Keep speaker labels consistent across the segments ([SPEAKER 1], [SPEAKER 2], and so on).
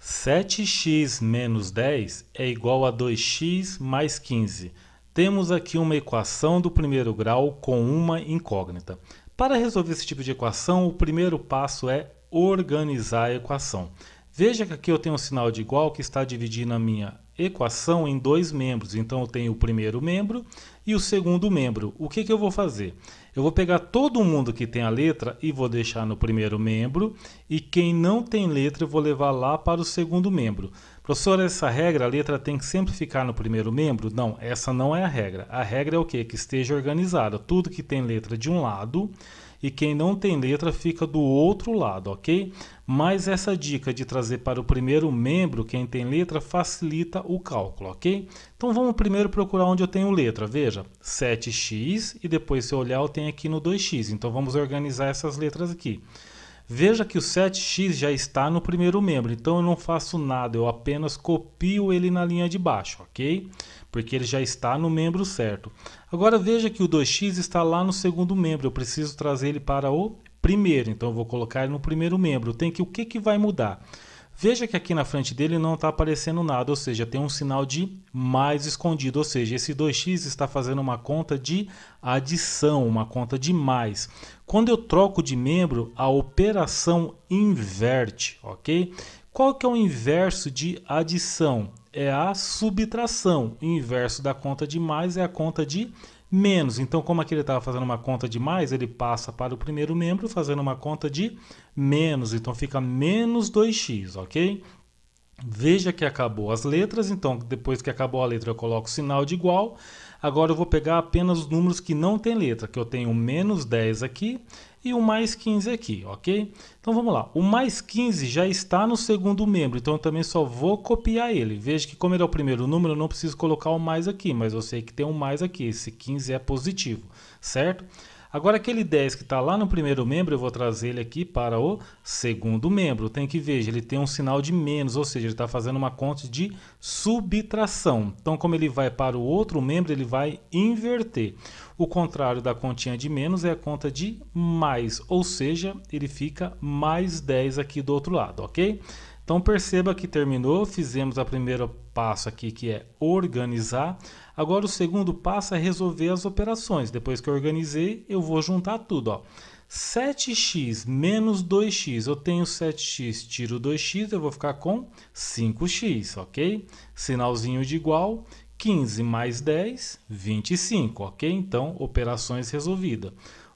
[SPEAKER 1] 7x menos 10 é igual a 2x mais 15. Temos aqui uma equação do primeiro grau com uma incógnita. Para resolver esse tipo de equação, o primeiro passo é organizar a equação. Veja que aqui eu tenho um sinal de igual que está dividindo a minha equação em dois membros. Então, eu tenho o primeiro membro e o segundo membro. O que, que eu vou fazer? Eu vou pegar todo mundo que tem a letra e vou deixar no primeiro membro. E quem não tem letra, eu vou levar lá para o segundo membro. Professor, essa regra, a letra tem que sempre ficar no primeiro membro? Não, essa não é a regra. A regra é o quê? Que esteja organizada. Tudo que tem letra de um lado e quem não tem letra fica do outro lado, ok? Mas essa dica de trazer para o primeiro membro quem tem letra facilita o cálculo, ok? Então vamos primeiro procurar onde eu tenho letra. Veja, 7x e depois se eu olhar eu tenho aqui no 2x. Então vamos organizar essas letras aqui. Veja que o 7x já está no primeiro membro, então eu não faço nada, eu apenas copio ele na linha de baixo, ok? Porque ele já está no membro certo. Agora veja que o 2x está lá no segundo membro, eu preciso trazer ele para o primeiro, então eu vou colocar ele no primeiro membro. Tem que o que, que vai mudar? Veja que aqui na frente dele não está aparecendo nada, ou seja, tem um sinal de mais escondido, ou seja, esse 2x está fazendo uma conta de adição, uma conta de mais. Quando eu troco de membro, a operação inverte, ok? Qual que é o inverso de adição? É a subtração. O inverso da conta de mais é a conta de menos. Então, como aqui ele estava fazendo uma conta de mais, ele passa para o primeiro membro fazendo uma conta de menos. Então, fica menos 2x, ok? Veja que acabou as letras, então depois que acabou a letra eu coloco o sinal de igual. Agora eu vou pegar apenas os números que não tem letra, que eu tenho menos 10 aqui e o mais 15 aqui, ok? Então vamos lá, o mais 15 já está no segundo membro, então eu também só vou copiar ele. Veja que como ele é o primeiro número, eu não preciso colocar o mais aqui, mas eu sei que tem um mais aqui, esse 15 é positivo, certo? Certo? Agora aquele 10 que está lá no primeiro membro, eu vou trazer ele aqui para o segundo membro. Tem que ver, ele tem um sinal de menos, ou seja, ele está fazendo uma conta de subtração. Então como ele vai para o outro membro, ele vai inverter. O contrário da continha de menos é a conta de mais, ou seja, ele fica mais 10 aqui do outro lado, ok? Então perceba que terminou, fizemos o primeiro passo aqui que é organizar. Agora o segundo passo é resolver as operações. Depois que eu organizei, eu vou juntar tudo. Ó. 7x menos 2x, eu tenho 7x, tiro 2x, eu vou ficar com 5x, ok? Sinalzinho de igual, 15 mais 10, 25, ok? Então, operações resolvidas.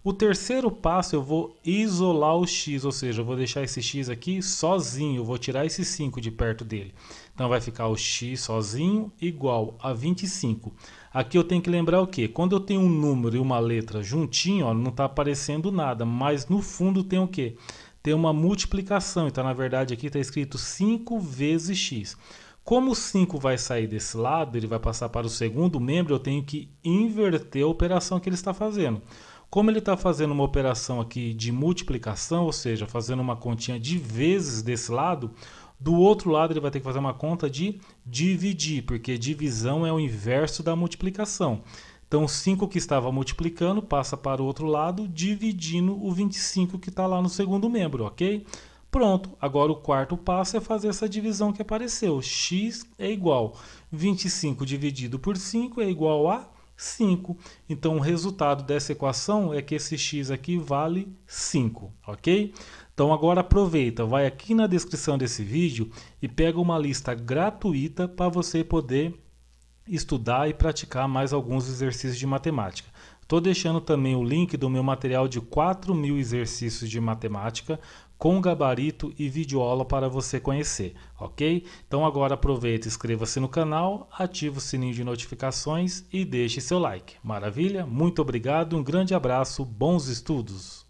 [SPEAKER 1] O terceiro passo eu vou isolar o x, ou seja, eu vou deixar esse x aqui sozinho, eu vou tirar esse 5 de perto dele. Então vai ficar o x sozinho igual a 25. Aqui eu tenho que lembrar o que? Quando eu tenho um número e uma letra juntinho, ó, não está aparecendo nada, mas no fundo tem o que? Tem uma multiplicação, então na verdade aqui está escrito 5 vezes x. Como o 5 vai sair desse lado, ele vai passar para o segundo membro, eu tenho que inverter a operação que ele está fazendo. Como ele está fazendo uma operação aqui de multiplicação, ou seja, fazendo uma continha de vezes desse lado, do outro lado ele vai ter que fazer uma conta de dividir, porque divisão é o inverso da multiplicação. Então, 5 que estava multiplicando passa para o outro lado, dividindo o 25 que está lá no segundo membro, ok? Pronto, agora o quarto passo é fazer essa divisão que apareceu. x é igual 25 dividido por 5 é igual a 5. Então, o resultado dessa equação é que esse x aqui vale 5, ok? Então, agora aproveita, vai aqui na descrição desse vídeo e pega uma lista gratuita para você poder estudar e praticar mais alguns exercícios de matemática. Estou deixando também o link do meu material de 4 mil exercícios de matemática com gabarito e videoaula para você conhecer, ok? Então agora aproveita, inscreva-se no canal, ative o sininho de notificações e deixe seu like. Maravilha? Muito obrigado, um grande abraço, bons estudos!